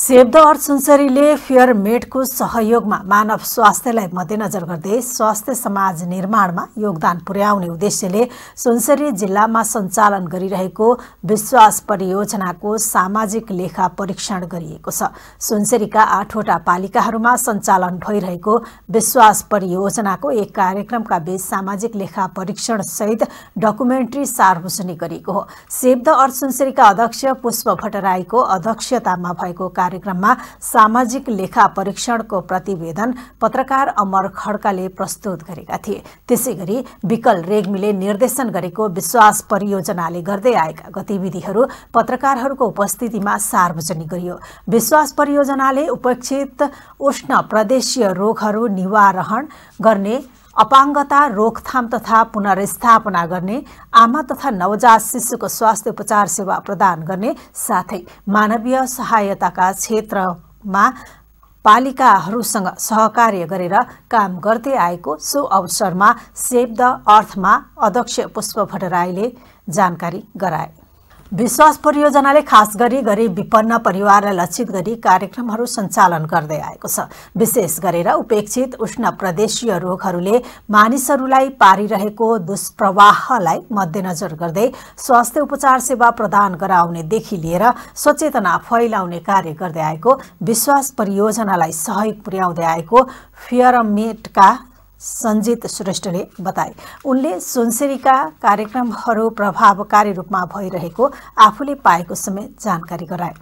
save the earth सुनसरीले मेटको सहयोगमा मानव स्वास्थ्यलाई मध्यनजर गर्दै स्वास्थ्य समाज निर्माणमा योगदान पुर्याउने उद्देश्यले सुनसरी जिल्लामा सञ्चालन गरिरहेको विश्वास परियोजनाको सामाजिक लेखा परीक्षण गरिएको छ सुनसरीका आठवटा पालिकाहरूमा सञ्चालन भइरहेको विश्वास परियोजनाको एक कार्यक्रमका बीच सामाजिक लेखा परीक्षण सहित डकुमेन्ट्री सार्वजनिक गरिएको हो सेभ द अर्थ सुनसरीका अध्यक्ष पुष्प भट्टराईको अध्यक्षतामा भएको कार्य कार्यक्रममा सामाजिक लेखा परीक्षणको प्रतिवेदन पत्रकार अमर खड्काले प्रस्तुत गरेका थिए त्यसै गरी विकल रेग्मीले निर्देशन गरेको विश्वास परियोजनाले गर्दै आएका गतिविधिहरू पत्रकारहरूको उपस्थितिमा सार्वजनिक गरियो विश्वास परियोजनाले उपेक्षित उष्ण प्रदेशीय रोगहरू निवारण गर्ने अपाङ्गता रोकथाम तथा पुनर्स्थापना गर्ने आमा तथा नवजात शिशुको स्वास्थ्य उपचार सेवा प्रदान गर्ने साथै मानवीय सहायताका क्षेत्रमा पालिकाहरूसँग सहकार्य गरेर काम गर्दै आएको सो अवसरमा सेभ द अर्थमा अध्यक्ष पुष्प भट्टराईले जानकारी गराए विश्वास परियोजनाले खास गरी गरी विपन्न परिवारलाई लक्षित गरी कार्यक्रमहरू सञ्चालन गर्दै आएको छ विशेष गरेर उपेक्षित उष्ण प्रदेशीय रोगहरूले मानिसहरूलाई पारिरहेको दुष्प्रवाहलाई मध्यनजर गर्दै स्वास्थ्य उपचार सेवा प्रदान गराउनेदेखि लिएर सचेतना फैलाउने कार्य गर्दै आएको विश्वास परियोजनालाई सहयोग पुर्याउँदै आएको फियरमेटका सञ्जित श्रेष्ठले बताए उनले सुनसरीका कार्यक्रमहरू प्रभावकारी रूपमा भइरहेको आफूले पाएको समेत जानकारी गराए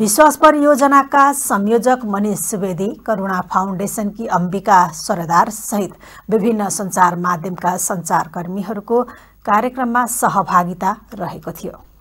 विश्वास परियोजनाका संयोजक मनिष सुवेदी करुणा फाउन्डेसनकी अम्बिका सरदार सहित विभिन्न सञ्चार माध्यमका सञ्चारकर्मीहरूको कार्यक्रममा सहभागिता रहेको थियो